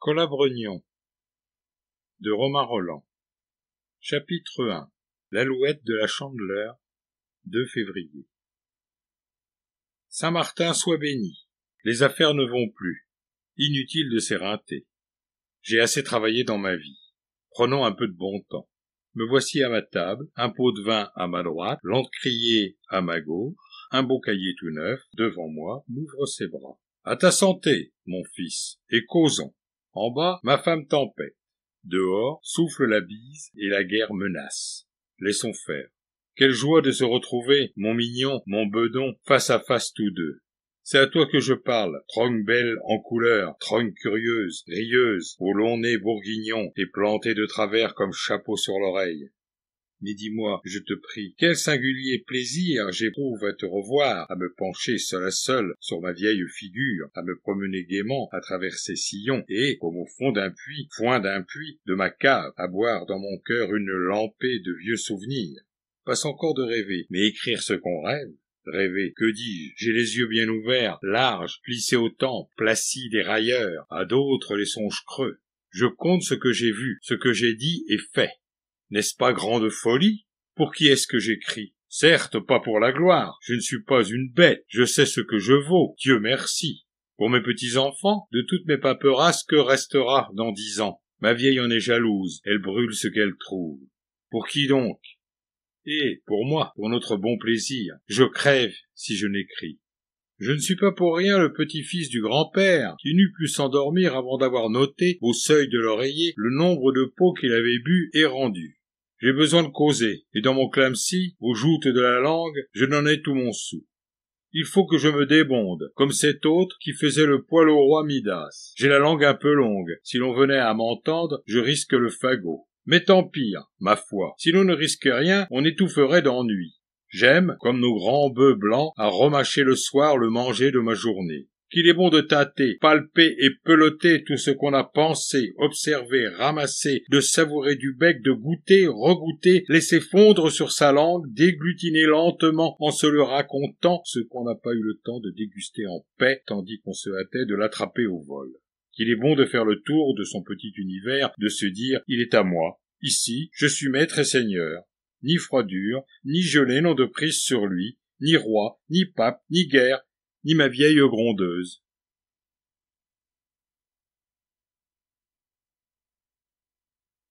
Collabregnon de Romain Rolland Chapitre 1 L'Alouette de la Chandeleur 2 février Saint-Martin soit béni. Les affaires ne vont plus. Inutile de s'éreinter. J'ai assez travaillé dans ma vie. Prenons un peu de bon temps. Me voici à ma table, un pot de vin à ma droite, l'encrier à ma gauche, un beau cahier tout neuf, devant moi, m'ouvre ses bras. À ta santé, mon fils, et causons. En bas, ma femme tempête. Dehors, souffle la bise et la guerre menace. Laissons faire. Quelle joie de se retrouver, mon mignon, mon bedon, face à face tous deux. C'est à toi que je parle, tronc belle en couleur, tronc curieuse, rieuse, au long nez bourguignon et planté de travers comme chapeau sur l'oreille. Mais dis-moi, je te prie, quel singulier plaisir j'éprouve à te revoir, à me pencher seul à seul sur ma vieille figure, à me promener gaiement à travers ces sillons, et, comme au fond d'un puits, foin d'un puits, de ma cave, à boire dans mon cœur une lampée de vieux souvenirs. Passe encore de rêver, mais écrire ce qu'on rêve, rêver. Que dis-je J'ai les yeux bien ouverts, larges, plissés au temps, placides et railleurs, à d'autres les songes creux. Je compte ce que j'ai vu, ce que j'ai dit et fait. N'est-ce pas grande folie Pour qui est-ce que j'écris Certes, pas pour la gloire. Je ne suis pas une bête. Je sais ce que je vaux. Dieu merci. Pour mes petits-enfants, de toutes mes paperasses, que restera dans dix ans Ma vieille en est jalouse. Elle brûle ce qu'elle trouve. Pour qui donc Et pour moi, pour notre bon plaisir. Je crève si je n'écris. Je ne suis pas pour rien le petit-fils du grand-père, qui n'eût pu s'endormir avant d'avoir noté, au seuil de l'oreiller, le nombre de peaux qu'il avait bu et rendu. J'ai besoin de causer, et dans mon clamcy, aux joutes de la langue, je n'en ai tout mon sou. Il faut que je me débonde, comme cet autre qui faisait le poil au roi Midas. J'ai la langue un peu longue, si l'on venait à m'entendre, je risque le fagot. Mais tant pire, hein, ma foi, si l'on ne risquait rien, on étoufferait d'ennui. J'aime, comme nos grands bœufs blancs, à remâcher le soir le manger de ma journée qu'il est bon de tâter, palper et peloter tout ce qu'on a pensé, observé, ramassé, de savourer du bec, de goûter, regoûter, laisser fondre sur sa langue, déglutiner lentement en se le racontant ce qu'on n'a pas eu le temps de déguster en paix tandis qu'on se hâtait de l'attraper au vol. Qu'il est bon de faire le tour de son petit univers, de se dire il est à moi, ici, je suis maître et seigneur. Ni froidure, ni gelée n'ont de prise sur lui, ni roi, ni pape, ni guerre, ni ma vieille grondeuse.